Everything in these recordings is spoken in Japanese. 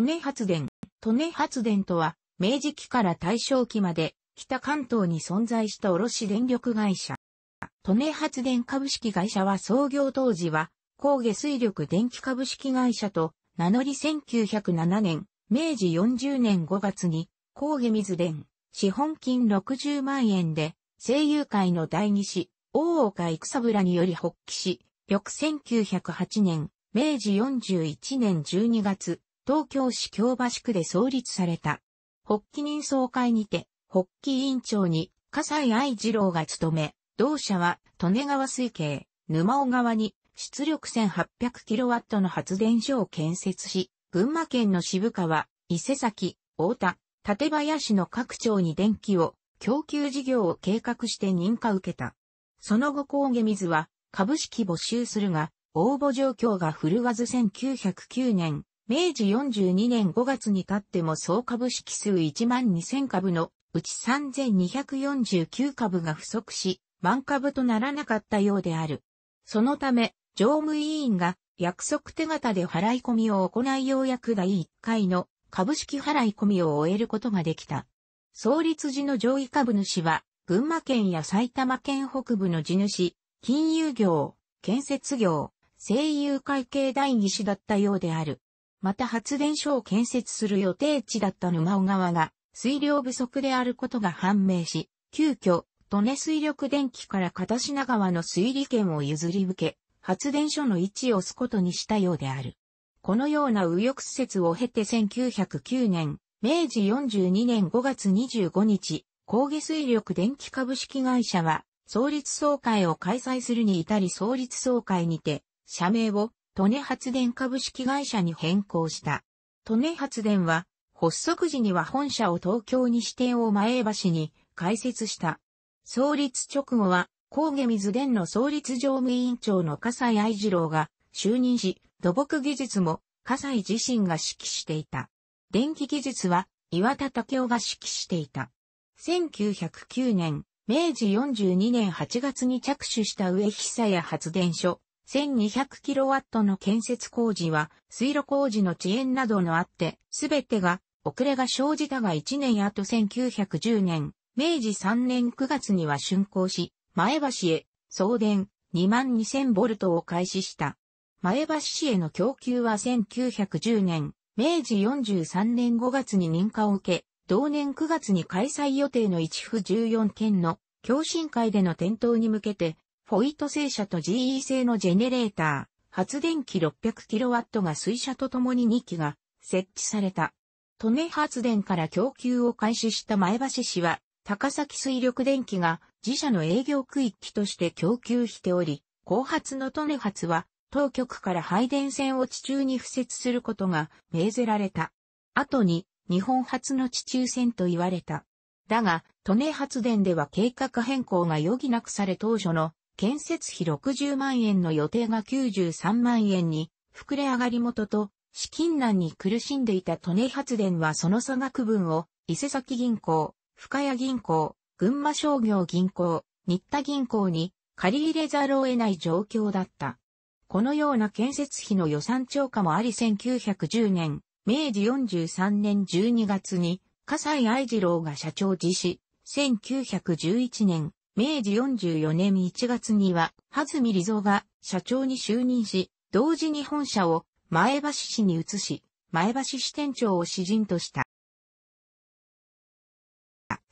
利根発電。利根発電とは、明治期から大正期まで、北関東に存在した卸電力会社。利根発電株式会社は創業当時は、高下水力電気株式会社と名乗り1907年、明治40年5月に、高下水電、資本金60万円で、声優会の第二子、大岡育三らにより発起し、翌1908年、明治41年12月、東京市京橋区で創立された。発起人総会にて、発起委員長に、笠井愛二郎が務め、同社は、利根川水系、沼尾川に、出力 1800kW の発電所を建設し、群馬県の渋川、伊勢崎、大田、館林の各町に電気を供給事業を計画して認可受けた。その後高下水は株式募集するが、応募状況が振るわず1909年、明治42年5月に経っても総株式数1万2000株のうち3249株が不足し、万株とならなかったようである。そのため、常務委員が約束手形で払い込みを行いようやく第1回の株式払い込みを終えることができた。創立時の上位株主は、群馬県や埼玉県北部の地主、金融業、建設業、声優会計代議士だったようである。また発電所を建設する予定地だった沼尾川が水量不足であることが判明し、急遽、利根水力電機から片品川の水利権を譲り受け、発電所の位置を押すことにしたようである。このような右翼施設を経て1909年、明治42年5月25日、高下水力電気株式会社は、創立総会を開催するに至り創立総会にて、社名を利根発電株式会社に変更した。利根発電は、発足時には本社を東京に支店を前橋に開設した。創立直後は、神下水電の創立常務委員長の笠井愛二郎が就任し、土木技術も笠井自身が指揮していた。電気技術は岩田武雄が指揮していた。1909年、明治42年8月に着手した上久屋発電所、1200kW の建設工事は水路工事の遅延などのあって、すべてが遅れが生じたが1年後1910年、明治3年9月には竣工し、前橋へ送電2万2000ボルトを開始した。前橋市への供給は1910年、明治43年5月に認可を受け、同年9月に開催予定の一府14県の共振会での点灯に向けてフォイト製車と GE 製のジェネレーター、発電機 600kW が水車と共に2機が設置された。利根発電から供給を開始した前橋市は、高崎水力電機が自社の営業区域として供給しており、後発の利根発は、当局から配電線を地中に付設することが命ぜられた。後に、日本初の地中線と言われた。だが、利根発電では計画変更が余儀なくされ当初の建設費60万円の予定が93万円に、膨れ上がり元と、資金難に苦しんでいた利根発電はその差額分を、伊勢崎銀行、深谷銀行、群馬商業銀行、新田銀行に借り入れざるを得ない状況だった。このような建設費の予算超過もあり1910年、明治43年12月に、笠西愛二郎が社長自死、1911年、明治44年1月には、はずみりぞが社長に就任し、同時に本社を前橋市に移し、前橋支店長を主人とした。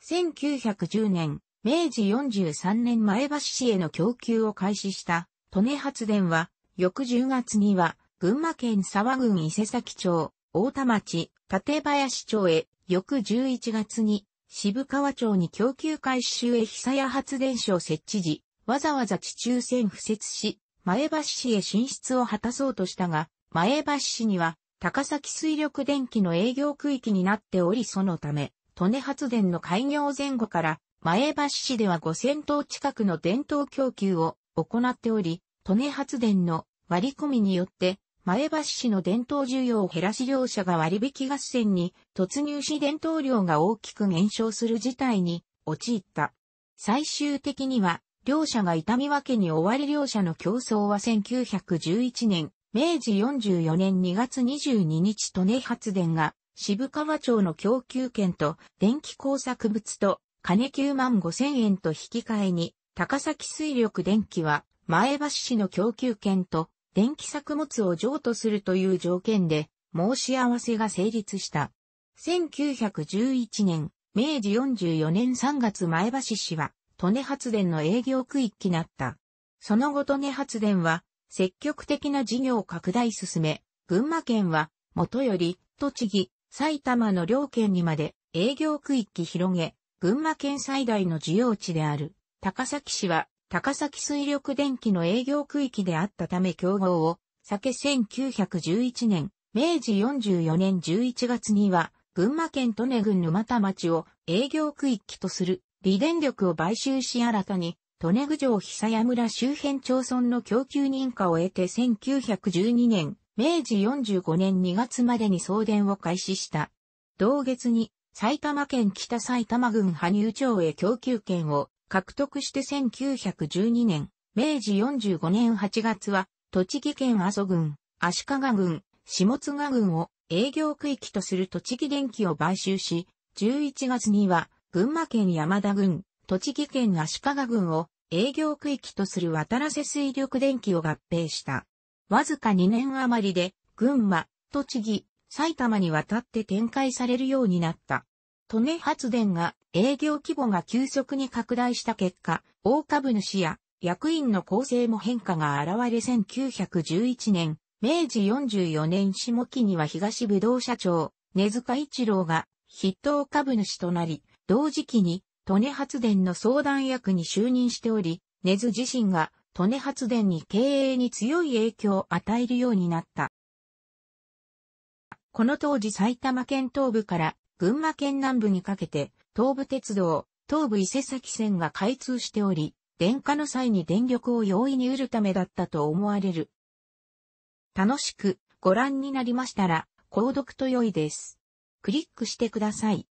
1910年、明治43年前橋市への供給を開始した、利根発電は、翌10月には、群馬県沢郡伊勢崎町、大田町、館林町へ、翌11月に、渋川町に供給回収へ久屋発電所設置時、わざわざ地中線敷設し、前橋市へ進出を果たそうとしたが、前橋市には高崎水力電気の営業区域になっておりそのため、利根発電の開業前後から、前橋市では5000頭近くの電灯供給を行っており、利根発電の割り込みによって前橋市の伝統需要を減らし業者が割引合戦に突入し伝統量が大きく減少する事態に陥った。最終的には、両者が痛み分けに終わり両者の競争は1911年、明治44年2月22日利根発電が渋川町の供給券と電気工作物と金9万5千円と引き換えに高崎水力電気は前橋市の供給券と電気作物を譲渡するという条件で申し合わせが成立した。1911年、明治44年3月前橋市は、利根発電の営業区域になった。その後利根発電は、積極的な事業拡大進め、群馬県は、元より、栃木、埼玉の両県にまで営業区域広げ、群馬県最大の需要地である、高崎市は高崎水力電機の営業区域であったため競合を避け1911年、明治44年11月には、群馬県利根郡沼田町を営業区域とする、利電力を買収し新たに、利根郡城久屋村周辺町村の供給認可を得て1912年、明治45年2月までに送電を開始した。同月に埼玉県北埼玉郡羽生町へ供給権を獲得して1912年、明治45年8月は、栃木県阿蘇郡、足利郡、下津賀郡を営業区域とする栃木電気を買収し、11月には、群馬県山田郡、栃木県足利郡を営業区域とする渡良瀬水力電気を合併した。わずか2年余りで、群馬、栃木、埼玉に渡って展開されるようになった。トネ発電が営業規模が急速に拡大した結果、大株主や役員の構成も変化が現れ1911年、明治44年下期には東武道社長、根塚一郎が筆頭株主となり、同時期に、利ネ発電の相談役に就任しており、根津自身が、利ネ発電に経営に強い影響を与えるようになった。この当時埼玉県東部から群馬県南部にかけて、東武鉄道、東武伊勢崎線が開通しており、電化の際に電力を容易に得るためだったと思われる。楽しくご覧になりましたら、購読と良いです。クリックしてください。